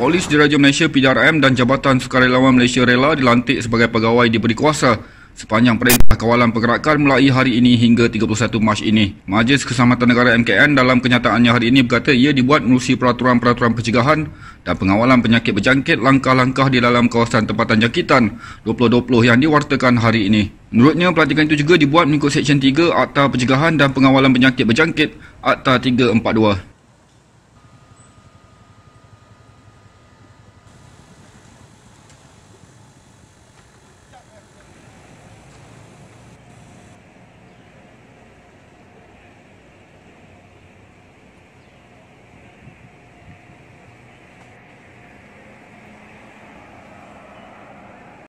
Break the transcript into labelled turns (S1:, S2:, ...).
S1: Polis Diraja Malaysia PDRM dan Jabatan Sukarelawan Malaysia Rela dilantik sebagai pegawai diberi kuasa sepanjang perintah kawalan pergerakan mulai hari ini hingga 31 Mac ini. Majlis Keselamatan Negara MKN dalam kenyataannya hari ini berkata ia dibuat melalui peraturan-peraturan pencegahan dan pengawalan penyakit berjangkit langkah-langkah di dalam kawasan tempatan jangkitan 2020 yang diwartakan hari ini. Menurutnya, pelatihan itu juga dibuat mengikut Seksyen 3 Akta Pencegahan dan Pengawalan Penyakit Berjangkit Akta 342.